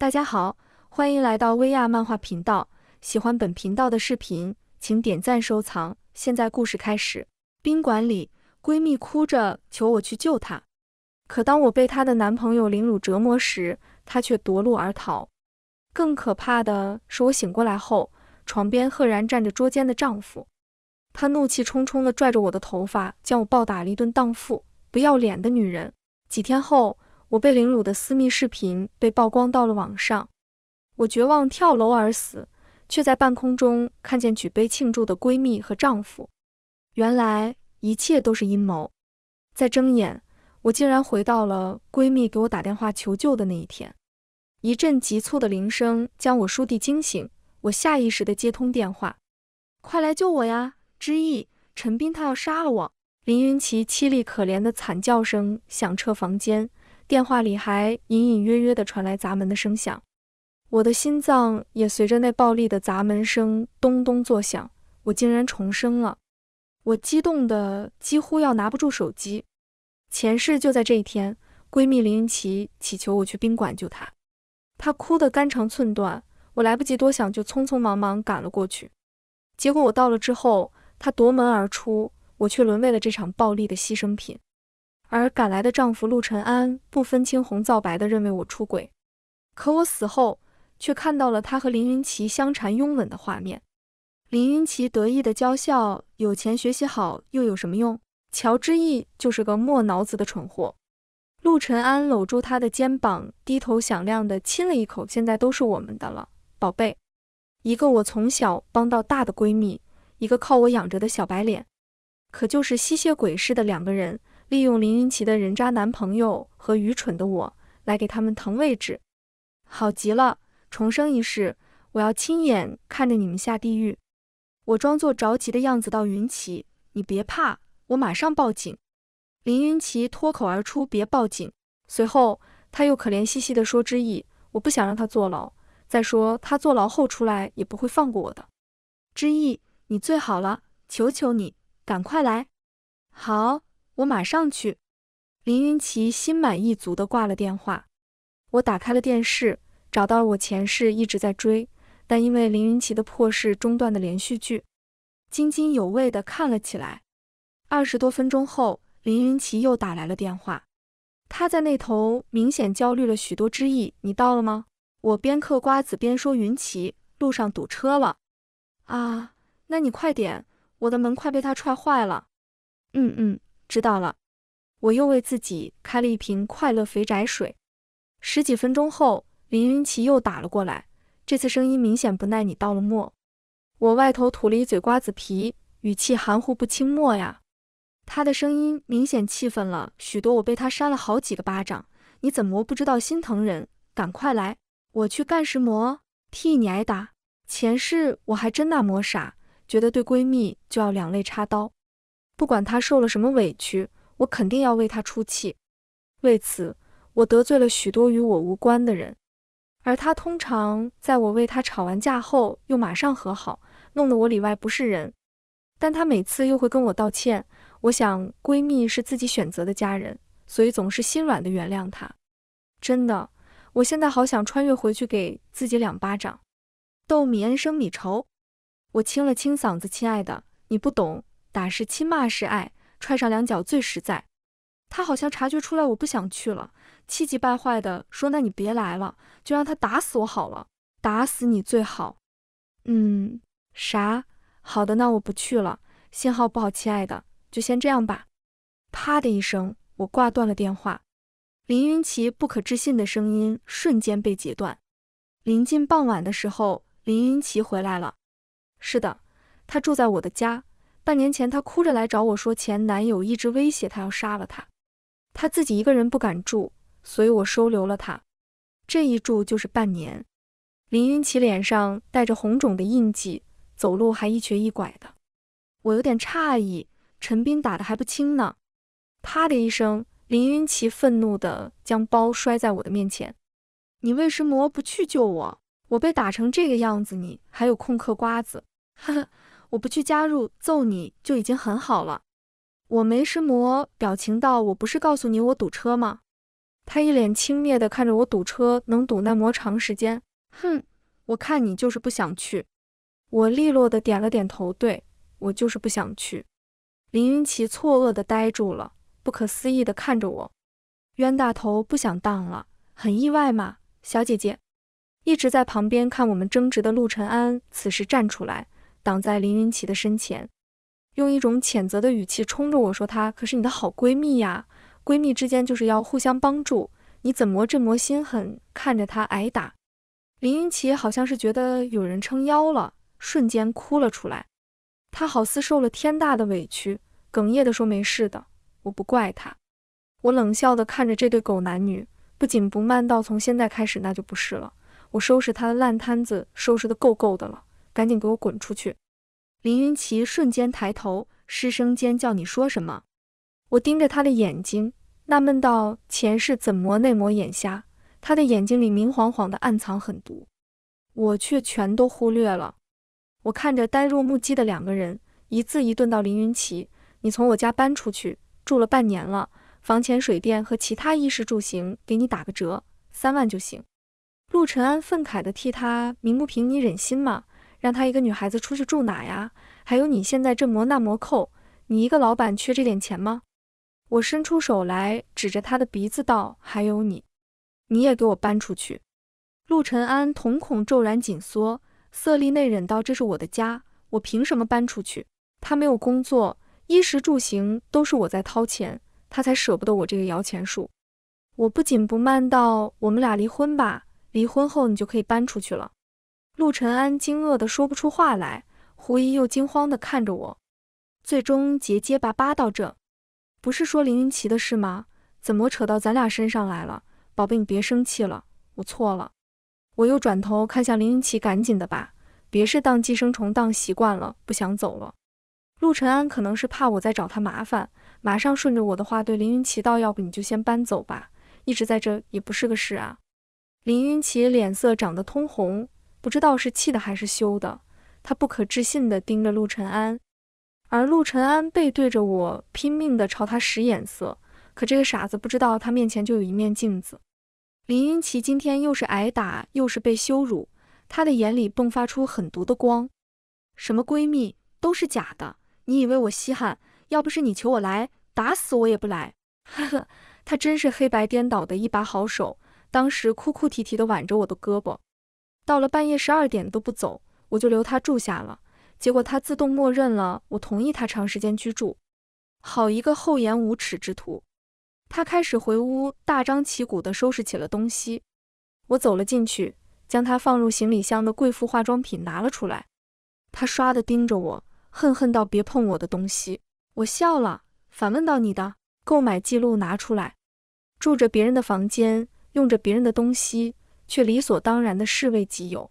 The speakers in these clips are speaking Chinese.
大家好，欢迎来到薇娅漫画频道。喜欢本频道的视频，请点赞收藏。现在故事开始。宾馆里，闺蜜哭着求我去救她，可当我被她的男朋友凌辱折磨时，她却夺路而逃。更可怕的是，我醒过来后，床边赫然站着捉奸的丈夫。他怒气冲冲地拽着我的头发，将我暴打了一顿。荡妇，不要脸的女人。几天后。我被凌辱的私密视频被曝光到了网上，我绝望跳楼而死，却在半空中看见举杯庆祝的闺蜜和丈夫。原来一切都是阴谋。再睁眼，我竟然回到了闺蜜给我打电话求救的那一天。一阵急促的铃声将我倏地惊醒，我下意识地接通电话：“快来救我呀，之意陈斌他要杀了我！”林云奇凄厉可怜的惨叫声响彻房间。电话里还隐隐约约地传来砸门的声响，我的心脏也随着那暴力的砸门声咚咚作响。我竟然重生了，我激动的几乎要拿不住手机。前世就在这一天，闺蜜林云奇乞求我去宾馆救她，她哭得肝肠寸断。我来不及多想，就匆匆忙忙赶了过去。结果我到了之后，她夺门而出，我却沦为了这场暴力的牺牲品。而赶来的丈夫陆晨安不分青红皂白的认为我出轨，可我死后却看到了他和林云奇相缠拥吻的画面。林云奇得意的娇笑：“有钱学习好又有什么用？乔之意就是个没脑子的蠢货。”陆晨安搂住他的肩膀，低头响亮的亲了一口：“现在都是我们的了，宝贝。一个我从小帮到大的闺蜜，一个靠我养着的小白脸，可就是吸血鬼似的两个人。”利用林云奇的人渣男朋友和愚蠢的我来给他们腾位置，好极了！重生一世，我要亲眼看着你们下地狱。我装作着急的样子到云奇，你别怕，我马上报警。林云奇脱口而出：“别报警。”随后他又可怜兮兮地说：“之意，我不想让他坐牢。再说他坐牢后出来也不会放过我的。”之意，你最好了，求求你，赶快来！好。我马上去。林云奇心满意足地挂了电话。我打开了电视，找到了我前世一直在追，但因为林云奇的破事中断的连续剧，津津有味地看了起来。二十多分钟后，林云奇又打来了电话。他在那头明显焦虑了许多之意。你到了吗？我边嗑瓜子边说：“云奇，路上堵车了。”啊，那你快点，我的门快被他踹坏了。嗯嗯。知道了，我又为自己开了一瓶快乐肥宅水。十几分钟后，林云奇又打了过来，这次声音明显不耐你。到了末，我外头吐了一嘴瓜子皮，语气含糊不清。末呀，他的声音明显气愤了许多。我被他扇了好几个巴掌，你怎么不知道心疼人？赶快来，我去干什么？替你挨打。前世我还真那么傻，觉得对闺蜜就要两肋插刀。不管她受了什么委屈，我肯定要为她出气。为此，我得罪了许多与我无关的人，而她通常在我为她吵完架后，又马上和好，弄得我里外不是人。但她每次又会跟我道歉。我想，闺蜜是自己选择的家人，所以总是心软的原谅她。真的，我现在好想穿越回去给自己两巴掌。斗米恩，升米仇。我清了清嗓子，亲爱的，你不懂。打是亲，骂是爱，踹上两脚最实在。他好像察觉出来我不想去了，气急败坏的说：“那你别来了，就让他打死我好了，打死你最好。”嗯，啥？好的，那我不去了。信号不好，亲爱的，就先这样吧。啪的一声，我挂断了电话。林云奇不可置信的声音瞬间被截断。临近傍晚的时候，林云奇回来了。是的，他住在我的家。半年前，她哭着来找我说，前男友一直威胁她要杀了她，她自己一个人不敢住，所以我收留了她。这一住就是半年。林云奇脸上带着红肿的印记，走路还一瘸一拐的，我有点诧异，陈斌打的还不轻呢。啪的一声，林云奇愤怒地将包摔在我的面前，你为什么不去救我？我被打成这个样子，你还有空嗑瓜子？哈哈。我不去加入揍你就已经很好了，我没石磨表情道：“我不是告诉你我堵车吗？”他一脸轻蔑的看着我：“堵车能堵那么长时间？”哼，我看你就是不想去。我利落的点了点头：“对我就是不想去。”林云奇错愕的呆住了，不可思议的看着我：“冤大头不想当了，很意外吗，小姐姐？”一直在旁边看我们争执的陆晨安此时站出来。挡在林云奇的身前，用一种谴责的语气冲着我说：“她可是你的好闺蜜呀，闺蜜之间就是要互相帮助，你怎么这魔心狠，看着她挨打？”林云奇好像是觉得有人撑腰了，瞬间哭了出来，她好似受了天大的委屈，哽咽的说：“没事的，我不怪她。”我冷笑的看着这对狗男女，不紧不慢道：“从现在开始那就不是了，我收拾她的烂摊子，收拾的够够的了。”赶紧给我滚出去！凌云奇瞬间抬头，失声尖叫：“你说什么？”我盯着他的眼睛，纳闷道：“前世怎么那磨眼瞎？”他的眼睛里明晃晃的暗藏狠毒，我却全都忽略了。我看着呆若木鸡的两个人，一字一顿道：“凌云奇，你从我家搬出去，住了半年了，房钱、水电和其他衣食住行，给你打个折，三万就行。”陆晨安愤慨地替他鸣不平：“你忍心吗？”让他一个女孩子出去住哪呀？还有你现在这磨那磨扣，你一个老板缺这点钱吗？我伸出手来，指着他的鼻子道：“还有你，你也给我搬出去。”陆晨安瞳孔骤然紧缩，色厉内荏道：“这是我的家，我凭什么搬出去？”他没有工作，衣食住行都是我在掏钱，他才舍不得我这个摇钱树。我不紧不慢道：“我们俩离婚吧，离婚后你就可以搬出去了。”陆晨安惊愕的说不出话来，狐疑又惊慌的看着我，最终结结巴巴到这，不是说林云奇的事吗？怎么扯到咱俩身上来了？宝贝，你别生气了，我错了。我又转头看向林云奇，赶紧的吧，别是当寄生虫当习惯了，不想走了。陆晨安可能是怕我再找他麻烦，马上顺着我的话对林云奇道，要不你就先搬走吧，一直在这也不是个事啊。林云奇脸色涨得通红。不知道是气的还是羞的，他不可置信地盯着陆晨安，而陆晨安背对着我，拼命地朝他使眼色。可这个傻子不知道他面前就有一面镜子。林云奇今天又是挨打又是被羞辱，他的眼里迸发出狠毒的光。什么闺蜜都是假的，你以为我稀罕？要不是你求我来，打死我也不来。呵呵，他真是黑白颠倒的一把好手。当时哭哭啼啼地挽着我的胳膊。到了半夜十二点都不走，我就留他住下了。结果他自动默认了，我同意他长时间居住。好一个厚颜无耻之徒！他开始回屋，大张旗鼓地收拾起了东西。我走了进去，将他放入行李箱的贵妇化妆品拿了出来。他刷的盯着我，恨恨道：“别碰我的东西！”我笑了，反问到：“你的购买记录拿出来？住着别人的房间，用着别人的东西。”却理所当然地视为己有。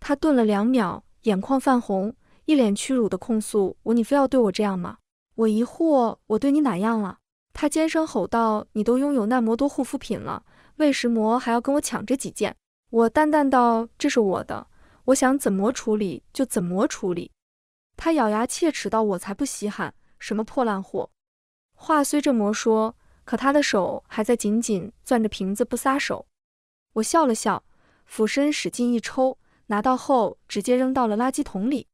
他顿了两秒，眼眶泛红，一脸屈辱地控诉我：“你非要对我这样吗？”我疑惑：“我对你哪样了？”他尖声吼道：“你都拥有那么多护肤品了，为什魔还要跟我抢这几件？”我淡淡道：“这是我的，我想怎么处理就怎么处理。”他咬牙切齿道：“我才不稀罕什么破烂货！”话虽这么说，可他的手还在紧紧攥着瓶子不撒手。我笑了笑，俯身使劲一抽，拿到后直接扔到了垃圾桶里。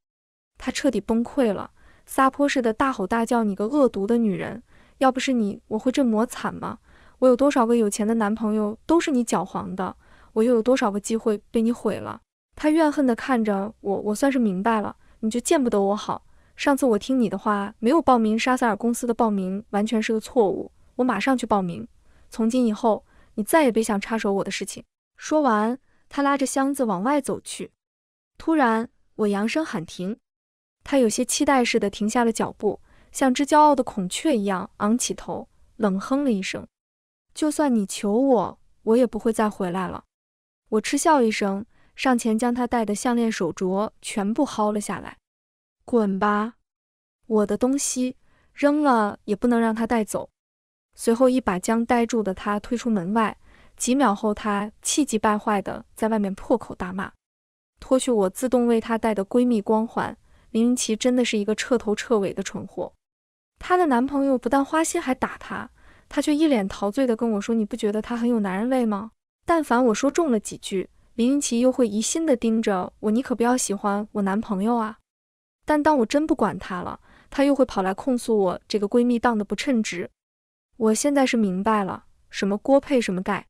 他彻底崩溃了，撒泼似的大吼大叫：“你个恶毒的女人！要不是你，我会这么惨吗？我有多少个有钱的男朋友都是你搅黄的，我又有多少个机会被你毁了？”他怨恨地看着我，我算是明白了，你就见不得我好。上次我听你的话，没有报名沙塞尔公司的报名，完全是个错误。我马上去报名，从今以后。你再也别想插手我的事情。说完，他拉着箱子往外走去。突然，我扬声喊停，他有些期待似的停下了脚步，像只骄傲的孔雀一样昂起头，冷哼了一声：“就算你求我，我也不会再回来了。”我嗤笑一声，上前将他戴的项链、手镯全部薅了下来：“滚吧，我的东西扔了也不能让他带走。”随后一把将呆住的她推出门外，几秒后，她气急败坏的在外面破口大骂，脱去我自动为她戴的闺蜜光环，林云奇真的是一个彻头彻尾的蠢货，她的男朋友不但花心还打她，她却一脸陶醉的跟我说：“你不觉得他很有男人味吗？”但凡我说中了几句，林云奇又会疑心的盯着我：“你可不要喜欢我男朋友啊！”但当我真不管她了，她又会跑来控诉我这个闺蜜当的不称职。我现在是明白了，什么锅配什么盖。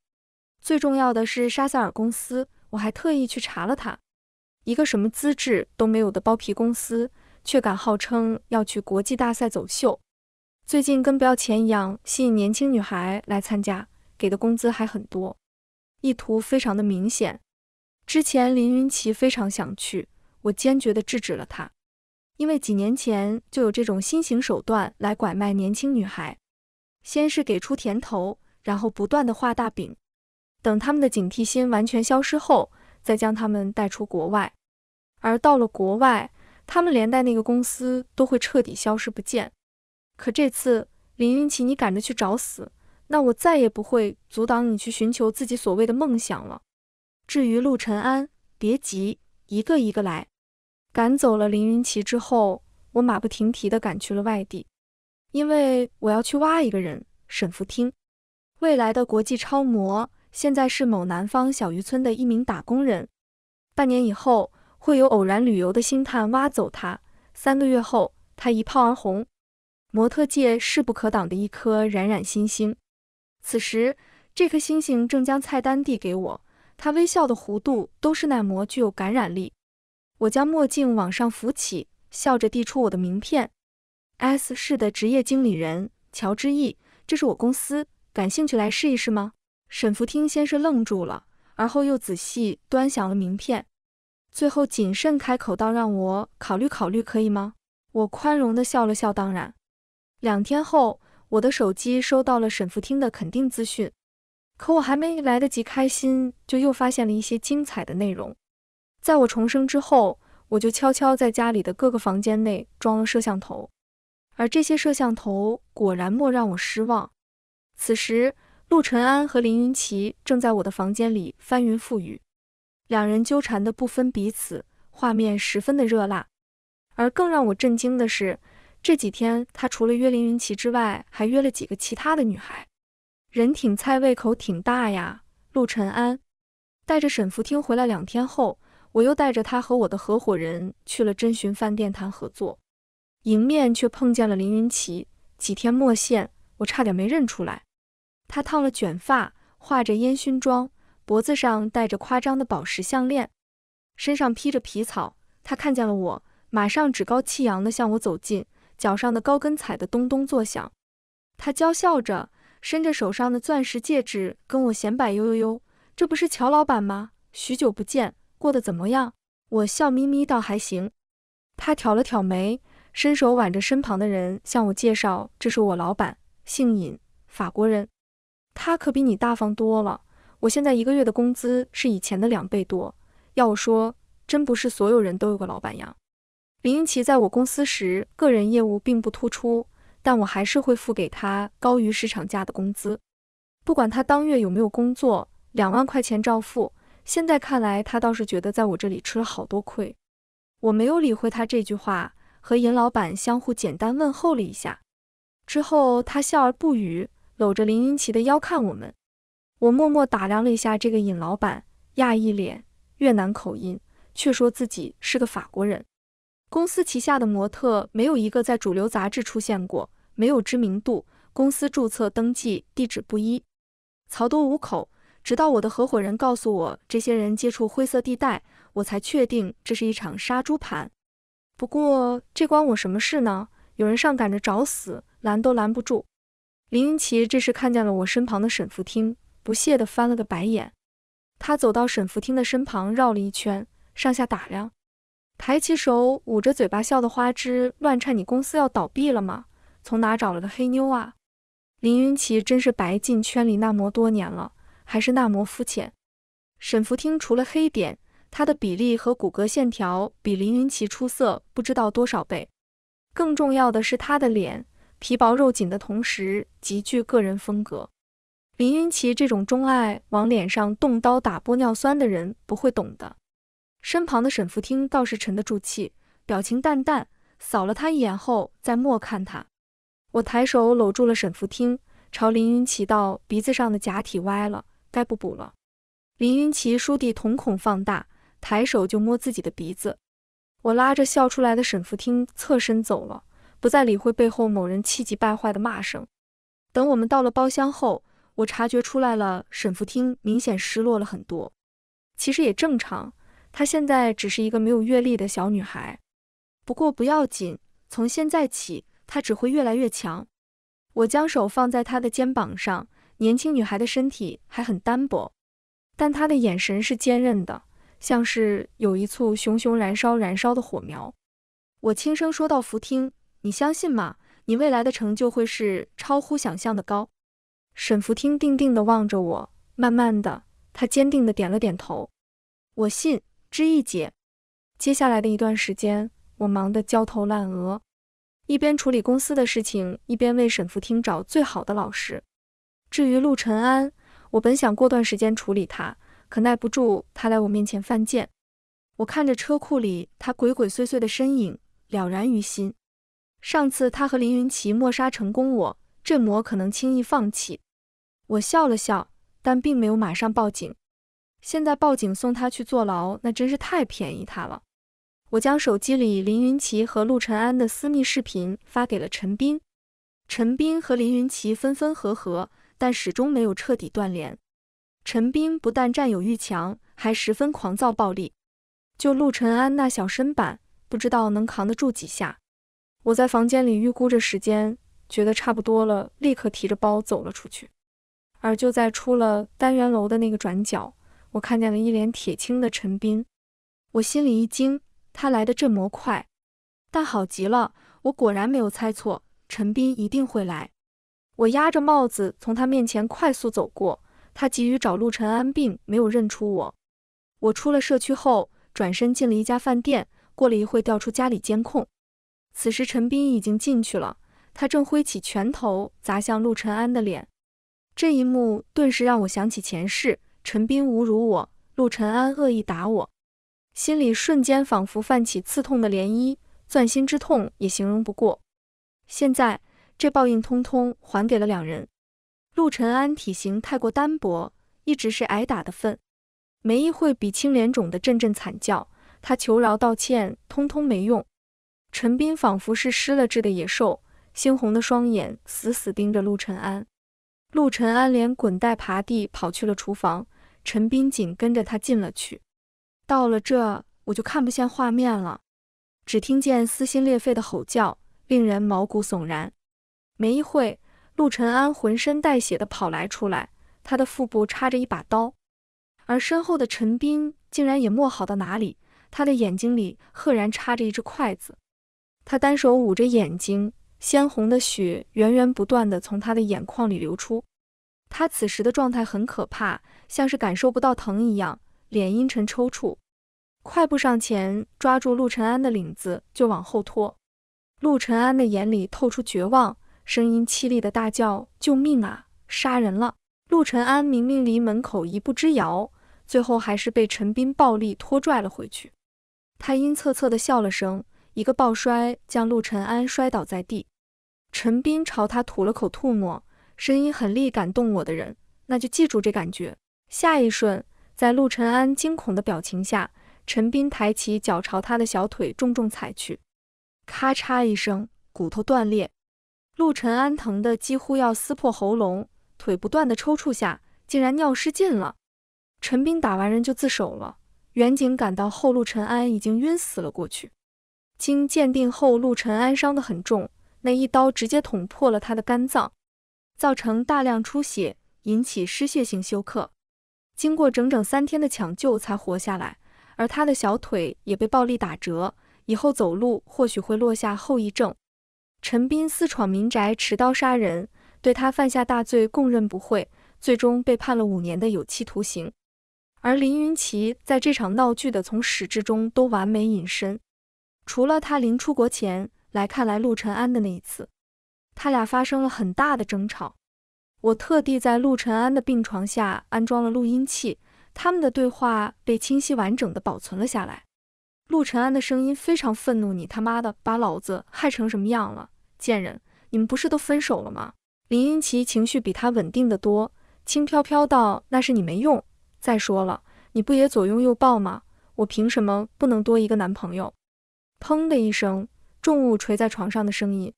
最重要的是沙塞尔公司，我还特意去查了他，一个什么资质都没有的包皮公司，却敢号称要去国际大赛走秀。最近跟不要钱一样，吸引年轻女孩来参加，给的工资还很多，意图非常的明显。之前林云奇非常想去，我坚决的制止了他，因为几年前就有这种新型手段来拐卖年轻女孩。先是给出甜头，然后不断的画大饼，等他们的警惕心完全消失后，再将他们带出国外。而到了国外，他们连带那个公司都会彻底消失不见。可这次林云奇，你赶着去找死，那我再也不会阻挡你去寻求自己所谓的梦想了。至于陆晨安，别急，一个一个来。赶走了林云奇之后，我马不停蹄的赶去了外地。因为我要去挖一个人，沈福听，未来的国际超模，现在是某南方小渔村的一名打工人。半年以后，会有偶然旅游的星探挖走他。三个月后，他一炮而红，模特界势不可挡的一颗冉冉新星。此时，这颗星星正将菜单递给我，他微笑的弧度都是耐磨，具有感染力。我将墨镜往上扶起，笑着递出我的名片。S 市的职业经理人乔之毅，这是我公司，感兴趣来试一试吗？沈福听先是愣住了，而后又仔细端详了名片，最后谨慎开口道：“让我考虑考虑，可以吗？”我宽容的笑了笑，当然。两天后，我的手机收到了沈福听的肯定资讯，可我还没来得及开心，就又发现了一些精彩的内容。在我重生之后，我就悄悄在家里的各个房间内装了摄像头。而这些摄像头果然莫让我失望。此时，陆晨安和林云奇正在我的房间里翻云覆雨，两人纠缠的不分彼此，画面十分的热辣。而更让我震惊的是，这几天他除了约林云奇之外，还约了几个其他的女孩，人挺菜，胃口挺大呀。陆晨安带着沈福听回来两天后，我又带着他和我的合伙人去了真寻饭店谈合作。迎面却碰见了林云奇，几天没见，我差点没认出来。他烫了卷发，化着烟熏妆，脖子上戴着夸张的宝石项链，身上披着皮草。他看见了我，马上趾高气扬地向我走近，脚上的高跟踩得咚咚作响。他娇笑着，伸着手上的钻石戒指跟我显摆：“悠悠悠，这不是乔老板吗？许久不见，过得怎么样？”我笑眯眯道：“还行。”他挑了挑眉。伸手挽着身旁的人，向我介绍：“这是我老板，姓尹，法国人。他可比你大方多了。我现在一个月的工资是以前的两倍多。要我说，真不是所有人都有个老板样。林英奇在我公司时，个人业务并不突出，但我还是会付给他高于市场价的工资，不管他当月有没有工作，两万块钱照付。现在看来，他倒是觉得在我这里吃了好多亏。我没有理会他这句话。”和尹老板相互简单问候了一下，之后他笑而不语，搂着林云奇的腰看我们。我默默打量了一下这个尹老板，亚裔脸，越南口音，却说自己是个法国人。公司旗下的模特没有一个在主流杂志出现过，没有知名度。公司注册登记地址不一，曹多五口。直到我的合伙人告诉我这些人接触灰色地带，我才确定这是一场杀猪盘。不过这关我什么事呢？有人上赶着找死，拦都拦不住。林云奇这时看见了我身旁的沈福听，不屑地翻了个白眼。他走到沈福听的身旁，绕了一圈，上下打量，抬起手捂着嘴巴笑得花枝乱颤。你公司要倒闭了吗？从哪找了个黑妞啊？林云奇真是白进圈里那么多年了，还是那么肤浅。沈福听除了黑点。他的比例和骨骼线条比林云奇出色不知道多少倍，更重要的是他的脸皮薄肉紧的同时极具个人风格。林云奇这种钟爱往脸上动刀打玻尿酸的人不会懂的。身旁的沈福听倒是沉得住气，表情淡淡，扫了他一眼后再莫看他。我抬手搂住了沈福听，朝林云奇道：“鼻子上的假体歪了，该不补了。”林云奇倏地瞳孔放大。抬手就摸自己的鼻子，我拉着笑出来的沈福听侧身走了，不再理会背后某人气急败坏的骂声。等我们到了包厢后，我察觉出来了，沈福听明显失落了很多。其实也正常，她现在只是一个没有阅历的小女孩。不过不要紧，从现在起，她只会越来越强。我将手放在她的肩膀上，年轻女孩的身体还很单薄，但她的眼神是坚韧的。像是有一簇熊熊燃烧、燃烧的火苗，我轻声说道：“福听，你相信吗？你未来的成就会是超乎想象的高。”沈福听定定地望着我，慢慢地，他坚定地点了点头：“我信，知易姐。”接下来的一段时间，我忙得焦头烂额，一边处理公司的事情，一边为沈福听找最好的老师。至于陆晨安，我本想过段时间处理他。可耐不住他来我面前犯贱，我看着车库里他鬼鬼祟祟的身影，了然于心。上次他和林云奇默杀成功，我这魔可能轻易放弃。我笑了笑，但并没有马上报警。现在报警送他去坐牢，那真是太便宜他了。我将手机里林云奇和陆晨安的私密视频发给了陈斌。陈斌和林云奇分分合合，但始终没有彻底断联。陈斌不但占有欲强，还十分狂躁暴力。就陆晨安那小身板，不知道能扛得住几下。我在房间里预估着时间，觉得差不多了，立刻提着包走了出去。而就在出了单元楼的那个转角，我看见了一脸铁青的陈斌，我心里一惊，他来的这么快，但好极了，我果然没有猜错，陈斌一定会来。我压着帽子从他面前快速走过。他急于找陆晨安，并没有认出我。我出了社区后，转身进了一家饭店。过了一会，调出家里监控。此时，陈斌已经进去了，他正挥起拳头砸向陆晨安的脸。这一幕顿时让我想起前世，陈斌侮辱我，陆晨安恶意打我，心里瞬间仿佛泛起刺痛的涟漪，钻心之痛也形容不过。现在，这报应通通还给了两人。陆晨安体型太过单薄，一直是挨打的份。没一会，鼻青脸肿的阵阵惨叫，他求饶道歉，通通没用。陈斌仿佛是失了智的野兽，猩红的双眼死死盯着陆晨安。陆晨安连滚带爬地跑去了厨房，陈斌紧跟着他进了去。到了这，我就看不见画面了，只听见撕心裂肺的吼叫，令人毛骨悚然。没一会。陆晨安浑身带血的跑来，出来，他的腹部插着一把刀，而身后的陈斌竟然也没好到哪里，他的眼睛里赫然插着一只筷子，他单手捂着眼睛，鲜红的血源源不断的从他的眼眶里流出，他此时的状态很可怕，像是感受不到疼一样，脸阴沉抽搐，快步上前抓住陆晨安的领子就往后拖，陆晨安的眼里透出绝望。声音凄厉的大叫：“救命啊！杀人了！”陆晨安明明离门口一步之遥，最后还是被陈斌暴力拖拽了回去。他阴恻恻地笑了声，一个抱摔将陆晨安摔倒在地。陈斌朝他吐了口吐沫，声音狠厉：“感动我的人，那就记住这感觉。”下一瞬，在陆晨安惊恐的表情下，陈斌抬起脚朝他的小腿重重踩去，咔嚓一声，骨头断裂。陆晨安疼得几乎要撕破喉咙，腿不断的抽搐下，竟然尿失禁了。陈斌打完人就自首了。远警赶到后，陆晨安已经晕死了过去。经鉴定后，陆晨安伤得很重，那一刀直接捅破了他的肝脏，造成大量出血，引起失血性休克。经过整整三天的抢救才活下来，而他的小腿也被暴力打折，以后走路或许会落下后遗症。陈斌私闯民宅，持刀杀人，对他犯下大罪，供认不讳，最终被判了五年的有期徒刑。而林云奇在这场闹剧的从始至终都完美隐身，除了他临出国前来看来陆尘安的那一次，他俩发生了很大的争吵。我特地在陆尘安的病床下安装了录音器，他们的对话被清晰完整的保存了下来。陆晨安的声音非常愤怒：“你他妈的把老子害成什么样了，贱人！你们不是都分手了吗？”林云奇情绪比他稳定的多，轻飘飘道：“那是你没用。再说了，你不也左拥右抱吗？我凭什么不能多一个男朋友？”砰的一声，重物垂在床上的声音。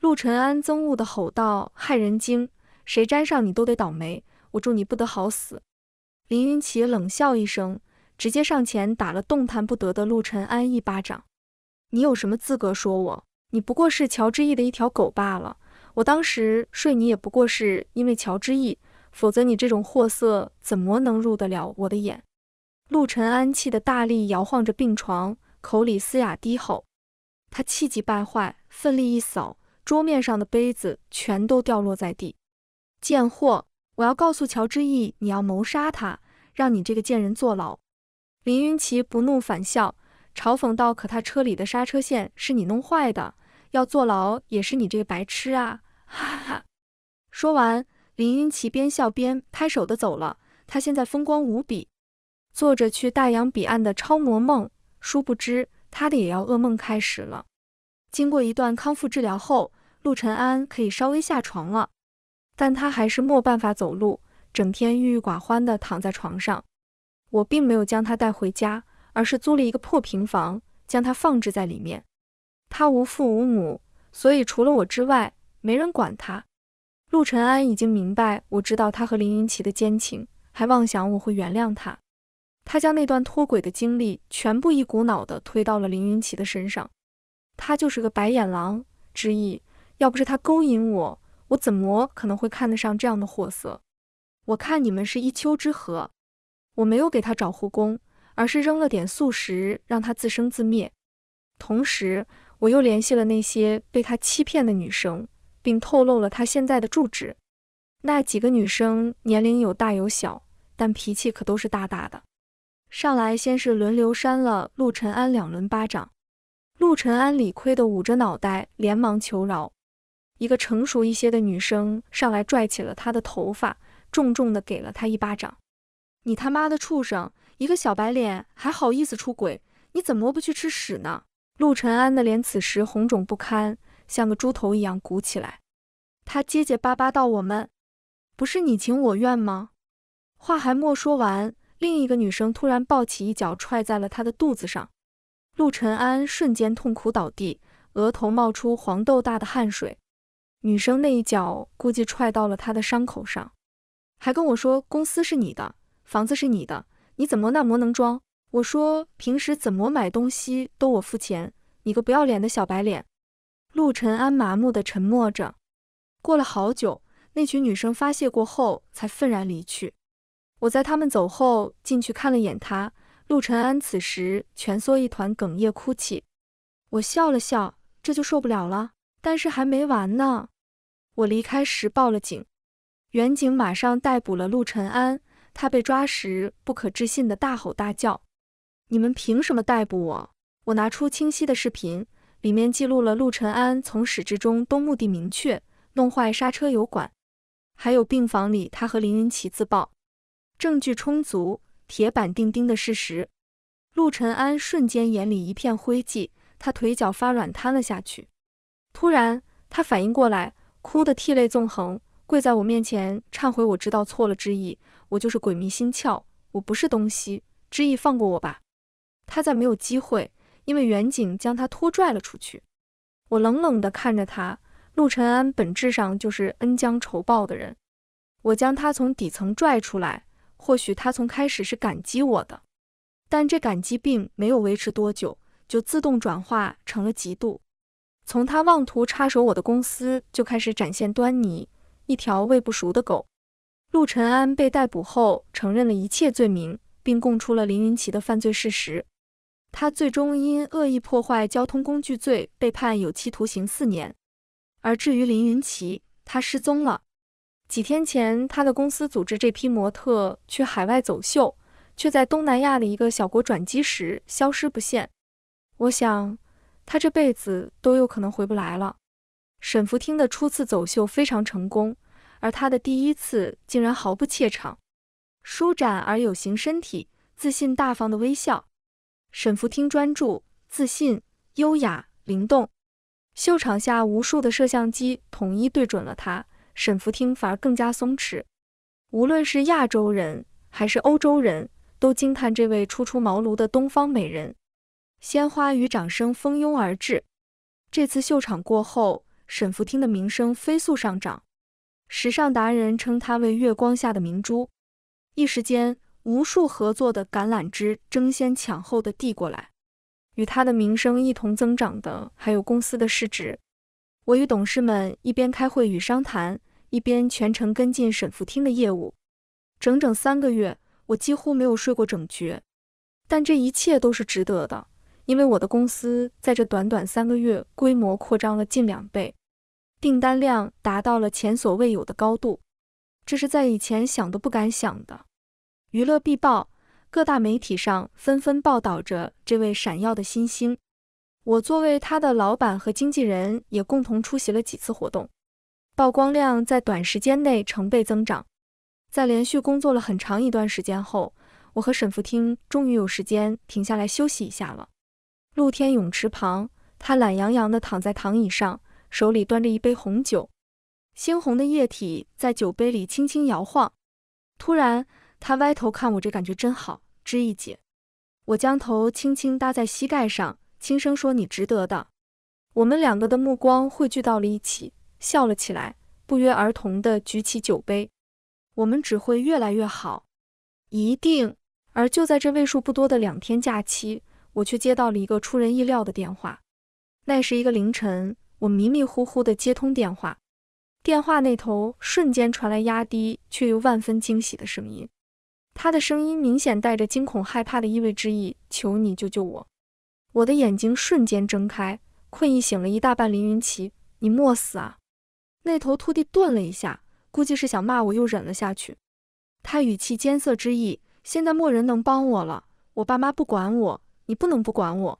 陆晨安憎恶的吼道：“害人精，谁沾上你都得倒霉！我祝你不得好死！”林云奇冷笑一声。直接上前打了动弹不得的陆晨安一巴掌。你有什么资格说我？你不过是乔之意的一条狗罢了。我当时睡你也不过是因为乔之意，否则你这种货色怎么能入得了我的眼？陆晨安气得大力摇晃着病床，口里嘶哑低吼。他气急败坏，奋力一扫，桌面上的杯子全都掉落在地。贱货，我要告诉乔之意，你要谋杀他，让你这个贱人坐牢。林云奇不怒反笑，嘲讽道：“可他车里的刹车线是你弄坏的，要坐牢也是你这个白痴啊！”哈哈。说完，林云奇边笑边拍手的走了。他现在风光无比，做着去大洋彼岸的超模梦。殊不知，他的也要噩梦开始了。经过一段康复治疗后，陆晨安可以稍微下床了，但他还是没办法走路，整天郁郁寡欢的躺在床上。我并没有将他带回家，而是租了一个破平房，将他放置在里面。他无父无母，所以除了我之外，没人管他。陆晨安已经明白，我知道他和林云奇的奸情，还妄想我会原谅他。他将那段脱轨的经历全部一股脑地推到了林云奇的身上。他就是个白眼狼之意，要不是他勾引我，我怎么可能会看得上这样的货色？我看你们是一丘之貉。我没有给他找护工，而是扔了点素食，让他自生自灭。同时，我又联系了那些被他欺骗的女生，并透露了他现在的住址。那几个女生年龄有大有小，但脾气可都是大大的。上来先是轮流扇了陆晨安两轮巴掌，陆晨安理亏的捂着脑袋，连忙求饶。一个成熟一些的女生上来拽起了他的头发，重重的给了他一巴掌。你他妈的畜生，一个小白脸还好意思出轨，你怎么不去吃屎呢？陆晨安的脸此时红肿不堪，像个猪头一样鼓起来。他结结巴巴道：“我们不是你情我愿吗？”话还没说完，另一个女生突然抱起一脚踹在了他的肚子上，陆晨安瞬间痛苦倒地，额头冒出黄豆大的汗水。女生那一脚估计踹到了他的伤口上，还跟我说公司是你的。房子是你的，你怎么那么能装？我说平时怎么买东西都我付钱，你个不要脸的小白脸！陆晨安麻木的沉默着，过了好久，那群女生发泄过后，才愤然离去。我在他们走后进去看了眼他，陆晨安此时蜷缩一团，哽咽哭泣。我笑了笑，这就受不了了，但是还没完呢。我离开时报了警，远警马上逮捕了陆晨安。他被抓时，不可置信地大吼大叫：“你们凭什么逮捕我？”我拿出清晰的视频，里面记录了陆晨安从始至终都目的明确，弄坏刹车油管，还有病房里他和林云奇自爆，证据充足，铁板钉钉的事实。陆晨安瞬间眼里一片灰寂，他腿脚发软，瘫了下去。突然，他反应过来，哭得涕泪纵横，跪在我面前忏悔：“我知道错了。”之意。我就是鬼迷心窍，我不是东西，知意放过我吧。他再没有机会，因为远景将他拖拽了出去。我冷冷地看着他，陆晨安本质上就是恩将仇报的人。我将他从底层拽出来，或许他从开始是感激我的，但这感激并没有维持多久，就自动转化成了嫉妒。从他妄图插手我的公司就开始展现端倪，一条喂不熟的狗。陆晨安被逮捕后，承认了一切罪名，并供出了林云奇的犯罪事实。他最终因恶意破坏交通工具罪被判有期徒刑四年。而至于林云奇，他失踪了。几天前，他的公司组织这批模特去海外走秀，却在东南亚的一个小国转机时消失不见。我想，他这辈子都有可能回不来了。沈福听的初次走秀非常成功。而他的第一次竟然毫不怯场，舒展而有型身体，自信大方的微笑。沈福听专注、自信、优雅、灵动。秀场下，无数的摄像机统一对准了他。沈福听反而更加松弛。无论是亚洲人还是欧洲人，都惊叹这位初出茅庐的东方美人。鲜花与掌声蜂拥而至。这次秀场过后，沈福听的名声飞速上涨。时尚达人称他为“月光下的明珠”，一时间，无数合作的橄榄枝争先抢后的递过来。与他的名声一同增长的，还有公司的市值。我与董事们一边开会与商谈，一边全程跟进沈福厅的业务，整整三个月，我几乎没有睡过整觉。但这一切都是值得的，因为我的公司在这短短三个月，规模扩张了近两倍。订单量达到了前所未有的高度，这是在以前想都不敢想的。娱乐必报，各大媒体上纷纷报道着这位闪耀的新星。我作为他的老板和经纪人，也共同出席了几次活动。曝光量在短时间内成倍增长。在连续工作了很长一段时间后，我和沈福听终于有时间停下来休息一下了。露天泳池旁，他懒洋洋地躺在躺椅上。手里端着一杯红酒，鲜红的液体在酒杯里轻轻摇晃。突然，他歪头看我，这感觉真好。知意姐，我将头轻轻搭在膝盖上，轻声说：“你值得的。”我们两个的目光汇聚到了一起，笑了起来，不约而同的举起酒杯。我们只会越来越好，一定。而就在这位数不多的两天假期，我却接到了一个出人意料的电话。那是一个凌晨。我迷迷糊糊地接通电话，电话那头瞬间传来压低却又万分惊喜的声音，他的声音明显带着惊恐害怕的意味之意：“求你救救我！”我的眼睛瞬间睁开，困意醒了一大半。林云奇，你莫死啊！那头秃地顿了一下，估计是想骂我又忍了下去。他语气艰涩之意：“现在没人能帮我了，我爸妈不管我，你不能不管我。”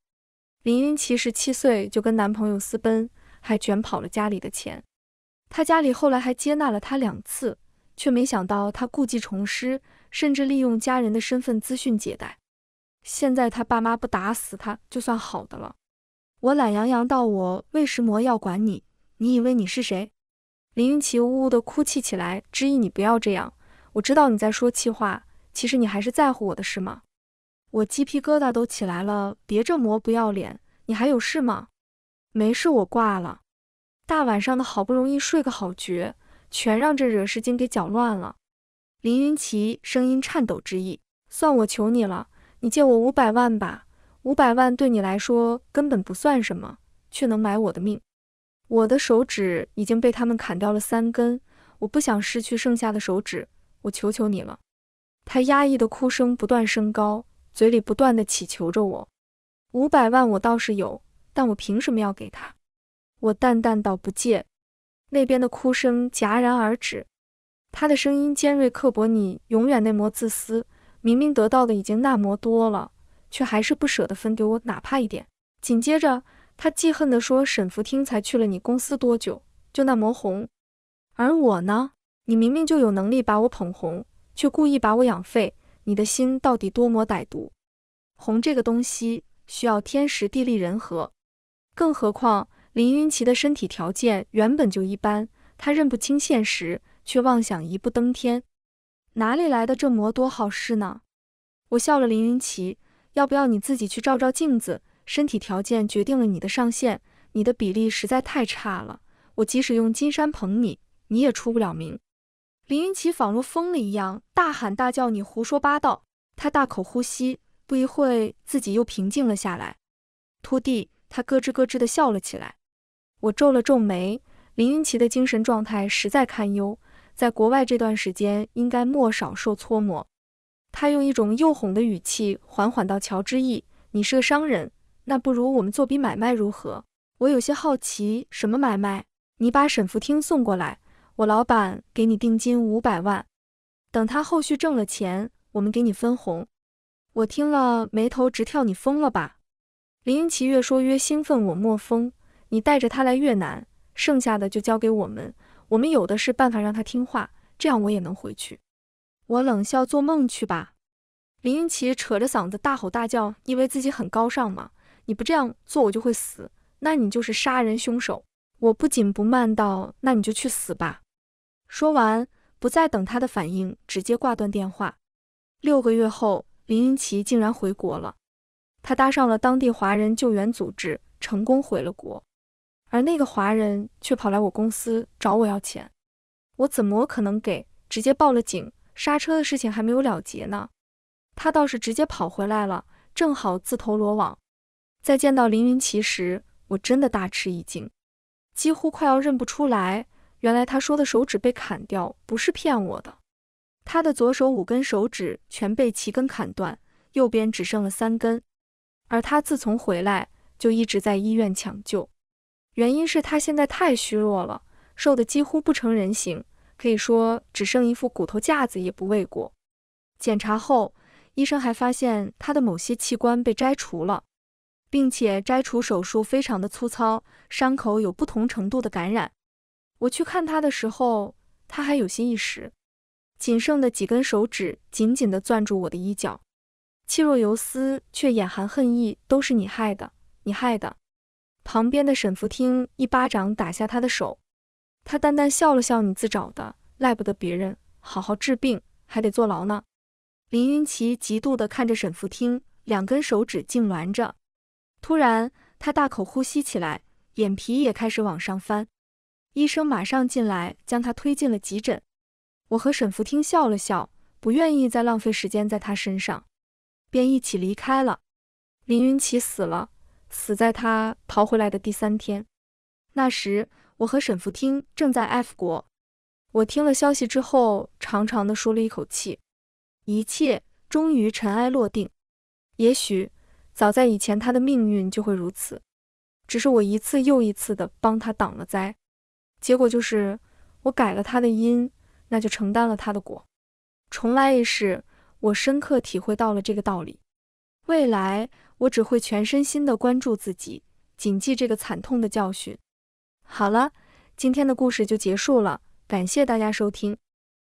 林云奇十七岁就跟男朋友私奔。还卷跑了家里的钱，他家里后来还接纳了他两次，却没想到他故技重施，甚至利用家人的身份资讯借贷。现在他爸妈不打死他就算好的了。我懒洋洋道：“我为什么要管你？你以为你是谁？”林云奇呜呜的哭泣起来，之意你不要这样。我知道你在说气话，其实你还是在乎我的，是吗？我鸡皮疙瘩都起来了，别这么不要脸。你还有事吗？没事，我挂了。大晚上的，好不容易睡个好觉，全让这惹事精给搅乱了。林云奇声音颤抖之意，算我求你了，你借我五百万吧。五百万对你来说根本不算什么，却能买我的命。我的手指已经被他们砍掉了三根，我不想失去剩下的手指。我求求你了。他压抑的哭声不断升高，嘴里不断的乞求着我。五百万，我倒是有。但我凭什么要给他？我淡淡道：“不借。”那边的哭声戛然而止。他的声音尖锐刻薄：“你永远那模自私，明明得到的已经那么多了，却还是不舍得分给我哪怕一点。”紧接着，他记恨地说：“沈福听才去了你公司多久，就那模红？而我呢？你明明就有能力把我捧红，却故意把我养废。你的心到底多么歹毒？红这个东西需要天时地利人和。”更何况，林云奇的身体条件原本就一般，他认不清现实，却妄想一步登天，哪里来的这多好事呢？我笑了，林云奇，要不要你自己去照照镜子？身体条件决定了你的上限，你的比例实在太差了，我即使用金山捧你，你也出不了名。林云奇仿若疯了一样大喊大叫：“你胡说八道！”他大口呼吸，不一会自己又平静了下来。徒弟。他咯吱咯吱地笑了起来，我皱了皱眉。林云奇的精神状态实在堪忧，在国外这段时间应该莫少受搓磨。他用一种诱哄的语气缓缓道：“乔之毅，你是个商人，那不如我们做笔买卖如何？”我有些好奇，什么买卖？你把沈福厅送过来，我老板给你定金五百万，等他后续挣了钱，我们给你分红。我听了眉头直跳，你疯了吧？林英奇越说越兴奋，我莫风，你带着他来越南，剩下的就交给我们，我们有的是办法让他听话，这样我也能回去。我冷笑，做梦去吧！林英奇扯着嗓子大吼大叫，以为自己很高尚吗？你不这样做，我就会死，那你就是杀人凶手！我不紧不慢道，那你就去死吧！说完，不再等他的反应，直接挂断电话。六个月后，林英奇竟然回国了。他搭上了当地华人救援组织，成功回了国，而那个华人却跑来我公司找我要钱，我怎么可能给？直接报了警。刹车的事情还没有了结呢，他倒是直接跑回来了，正好自投罗网。在见到林云奇时，我真的大吃一惊，几乎快要认不出来。原来他说的手指被砍掉，不是骗我的。他的左手五根手指全被齐根砍断，右边只剩了三根。而他自从回来就一直在医院抢救，原因是他现在太虚弱了，瘦的几乎不成人形，可以说只剩一副骨头架子也不为过。检查后，医生还发现他的某些器官被摘除了，并且摘除手术非常的粗糙，伤口有不同程度的感染。我去看他的时候，他还有些意识，仅剩的几根手指紧紧地攥住我的衣角。气若游丝，却眼含恨意，都是你害的，你害的。旁边的沈福听一巴掌打下他的手，他淡淡笑了笑：“你自找的，赖不得别人。好好治病，还得坐牢呢。”林云奇嫉妒地看着沈福听，两根手指痉挛着。突然，他大口呼吸起来，眼皮也开始往上翻。医生马上进来，将他推进了急诊。我和沈福听笑了笑，不愿意再浪费时间在他身上。便一起离开了。林云奇死了，死在他逃回来的第三天。那时，我和沈福听正在 F 国。我听了消息之后，长长的舒了一口气，一切终于尘埃落定。也许，早在以前，他的命运就会如此。只是我一次又一次的帮他挡了灾，结果就是我改了他的因，那就承担了他的果，重来一世。我深刻体会到了这个道理，未来我只会全身心的关注自己，谨记这个惨痛的教训。好了，今天的故事就结束了，感谢大家收听。